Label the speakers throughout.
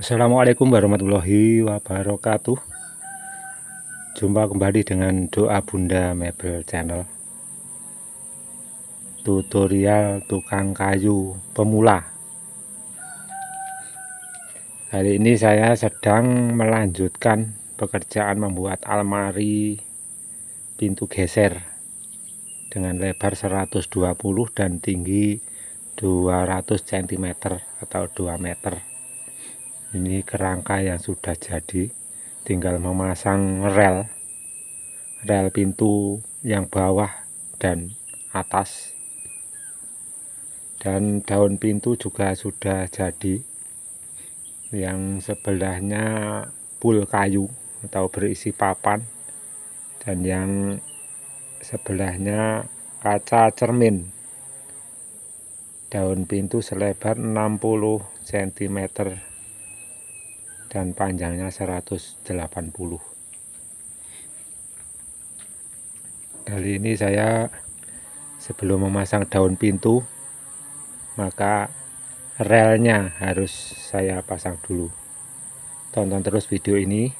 Speaker 1: Assalamualaikum warahmatullahi wabarakatuh Jumpa kembali dengan doa bunda mebel channel Tutorial tukang kayu pemula Hari ini saya sedang melanjutkan pekerjaan membuat almari pintu geser Dengan lebar 120 dan tinggi 200 cm atau 2 meter ini kerangka yang sudah jadi tinggal memasang rel rel pintu yang bawah dan atas dan daun pintu juga sudah jadi yang sebelahnya pul kayu atau berisi papan dan yang sebelahnya kaca cermin daun pintu selebar 60 cm dan panjangnya 180 kali ini saya sebelum memasang daun pintu maka relnya harus saya pasang dulu tonton terus video ini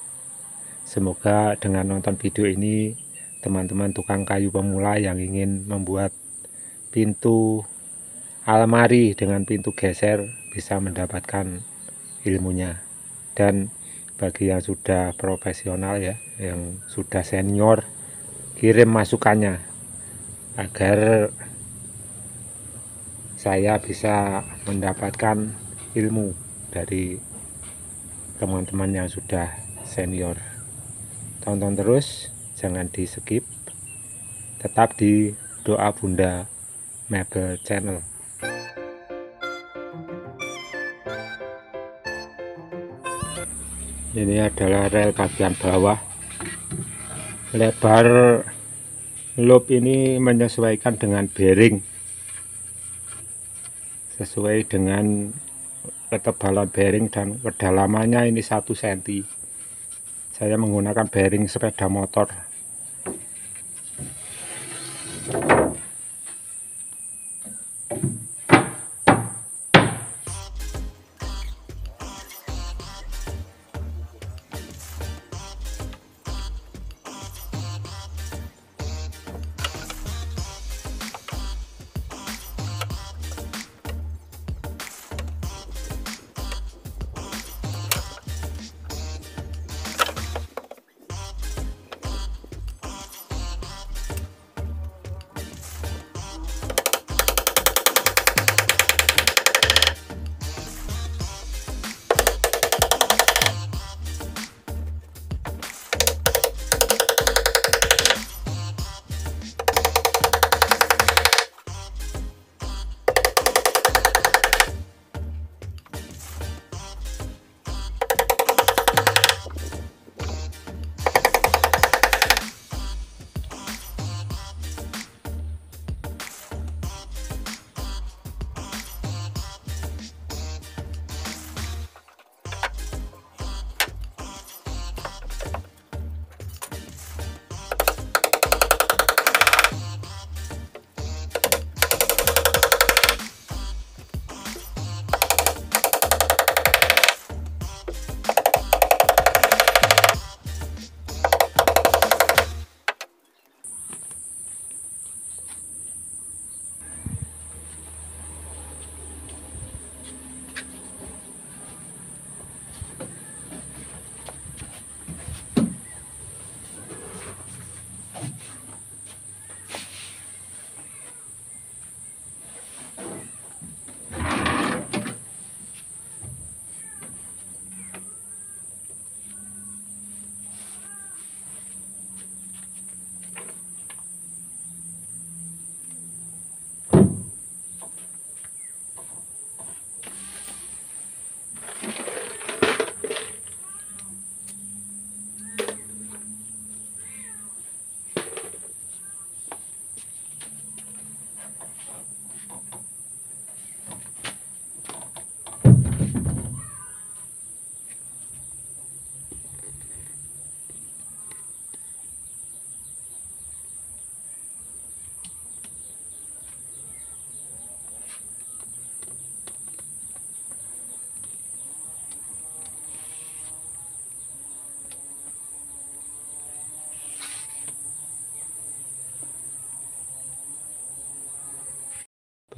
Speaker 1: semoga dengan nonton video ini teman-teman tukang kayu pemula yang ingin membuat pintu almari dengan pintu geser bisa mendapatkan ilmunya dan bagi yang sudah profesional ya yang sudah senior kirim masukannya agar saya bisa mendapatkan ilmu dari teman-teman yang sudah senior tonton terus jangan di skip tetap di doa bunda mebel channel ini adalah rel bagian bawah lebar loop ini menyesuaikan dengan bearing sesuai dengan ketebalan bearing dan kedalamannya ini satu senti. saya menggunakan bearing sepeda motor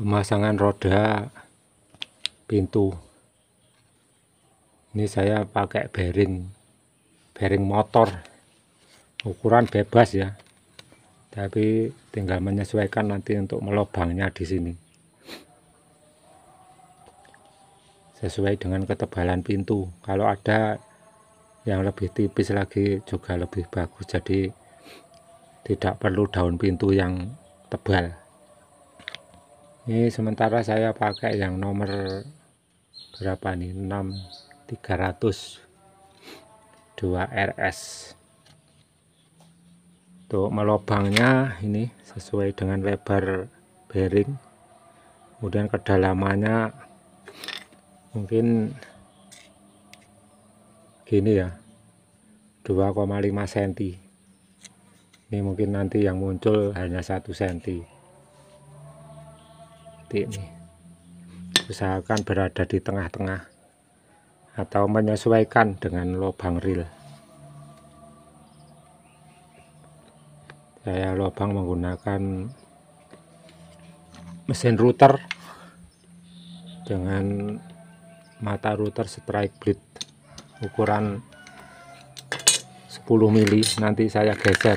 Speaker 1: pemasangan roda pintu ini saya pakai bearing bearing motor ukuran bebas ya tapi tinggal menyesuaikan nanti untuk melobangnya di sini sesuai dengan ketebalan pintu kalau ada yang lebih tipis lagi juga lebih bagus jadi tidak perlu daun pintu yang tebal ini sementara saya pakai yang nomor berapa nih 6 300 2 RS untuk melobangnya ini sesuai dengan lebar bearing kemudian kedalamannya mungkin gini ya 2,5 cm ini mungkin nanti yang muncul hanya 1 cm seperti ini usahakan berada di tengah-tengah atau menyesuaikan dengan lubang reel saya lubang menggunakan mesin router dengan mata router strike blade ukuran 10 mili nanti saya geser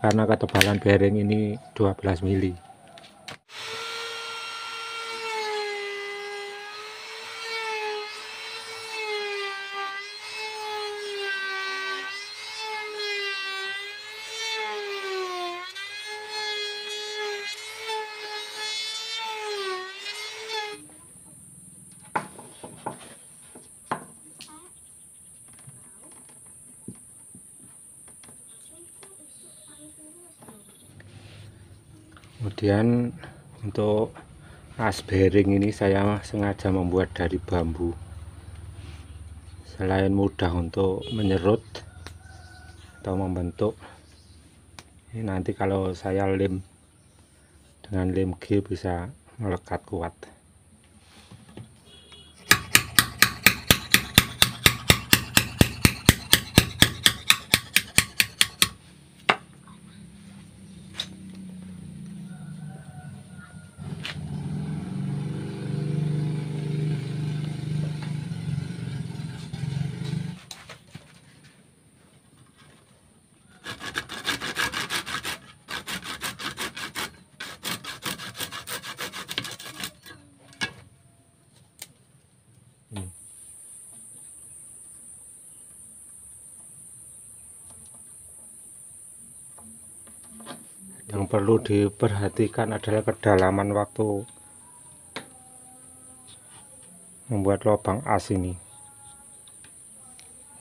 Speaker 1: karena ketebalan bearing ini 12 mili kemudian untuk as bearing ini saya sengaja membuat dari bambu selain mudah untuk menyerut atau membentuk ini nanti kalau saya lem dengan lem G bisa melekat kuat perlu diperhatikan adalah kedalaman waktu membuat lubang as ini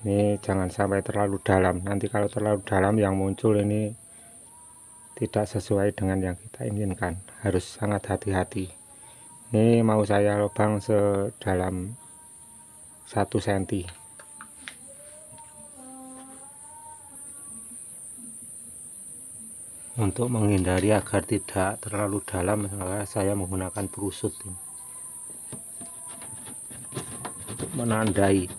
Speaker 1: ini jangan sampai terlalu dalam nanti kalau terlalu dalam yang muncul ini tidak sesuai dengan yang kita inginkan harus sangat hati-hati ini mau saya lubang sedalam 1 cm untuk menghindari agar tidak terlalu dalam maka saya menggunakan perusut ini. menandai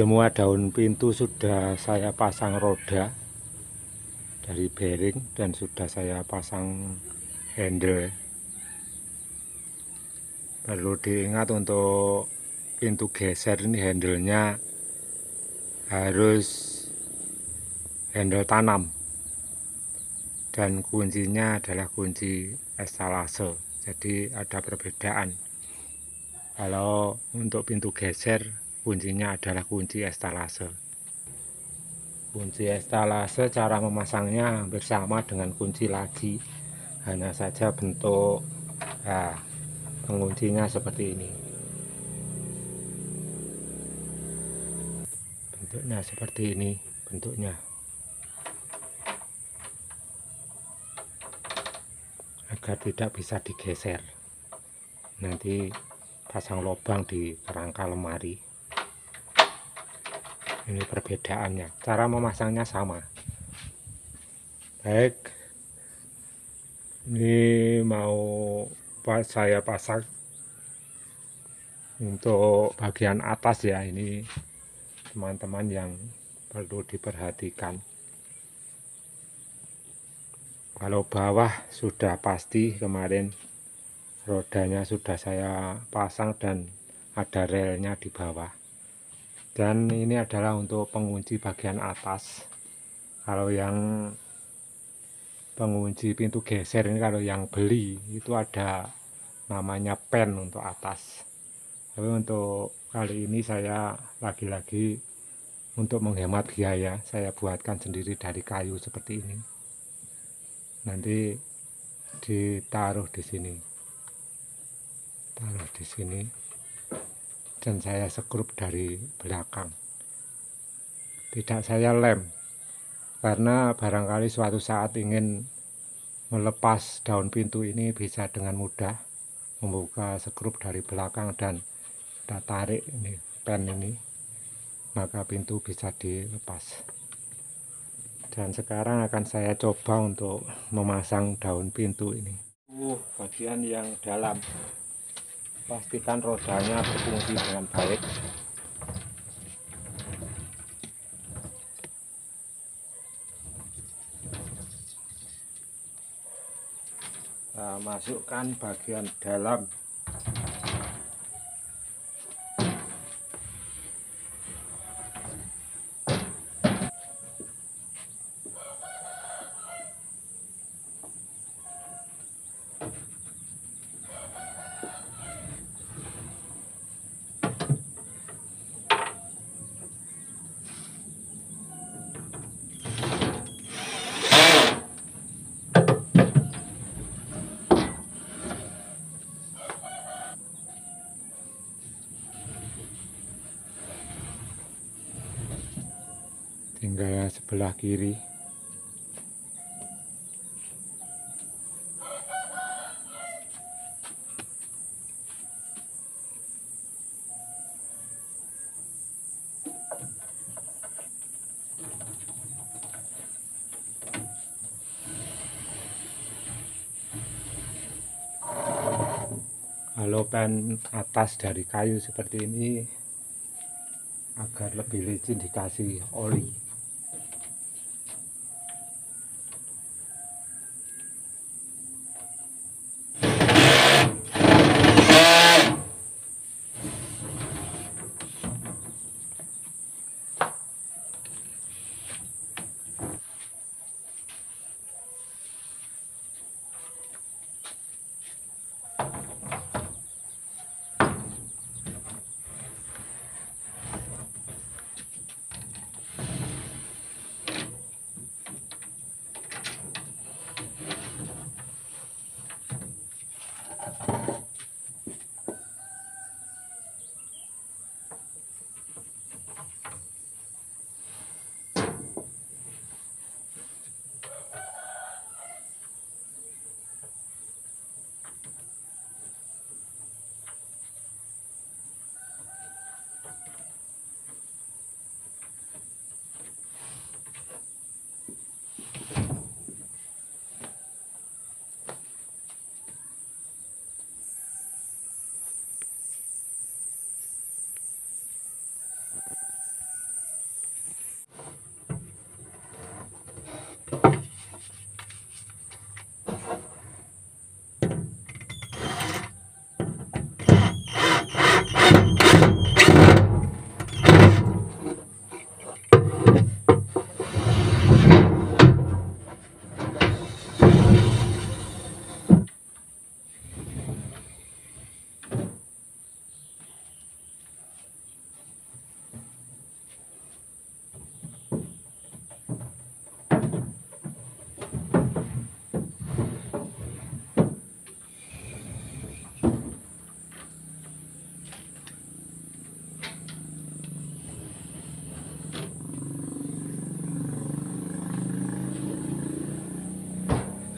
Speaker 1: semua daun pintu sudah saya pasang roda dari bearing dan sudah saya pasang handle perlu diingat untuk pintu geser ini handlenya harus handle tanam dan kuncinya adalah kunci estalase jadi ada perbedaan kalau untuk pintu geser kuncinya adalah kunci estalase kunci estalase cara memasangnya hampir sama dengan kunci laci hanya saja bentuk nah, penguncinya seperti ini bentuknya seperti ini bentuknya agar tidak bisa digeser nanti pasang lubang di kerangka lemari ini perbedaannya cara memasangnya sama baik ini mau saya pasang untuk bagian atas ya ini teman-teman yang perlu diperhatikan kalau bawah sudah pasti kemarin rodanya sudah saya pasang dan ada relnya di bawah dan ini adalah untuk pengunci bagian atas kalau yang pengunci pintu geser ini kalau yang beli itu ada namanya pen untuk atas tapi untuk kali ini saya lagi-lagi untuk menghemat biaya saya buatkan sendiri dari kayu seperti ini nanti ditaruh di sini taruh di sini dan saya sekrup dari belakang. Tidak saya lem, karena barangkali suatu saat ingin melepas daun pintu ini bisa dengan mudah membuka sekrup dari belakang dan kita tarik ini pen ini maka pintu bisa dilepas dan sekarang akan saya coba untuk memasang daun pintu ini uh, bagian yang dalam pastikan rodanya berfungsi dengan baik nah, masukkan bagian dalam belah kiri kalau pen atas dari kayu seperti ini agar lebih licin dikasih oli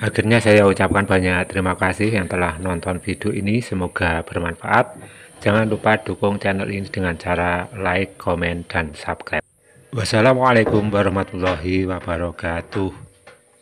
Speaker 1: Akhirnya saya ucapkan banyak terima kasih yang telah nonton video ini. Semoga bermanfaat. Jangan lupa dukung channel ini dengan cara like, komen, dan subscribe. Wassalamualaikum warahmatullahi wabarakatuh.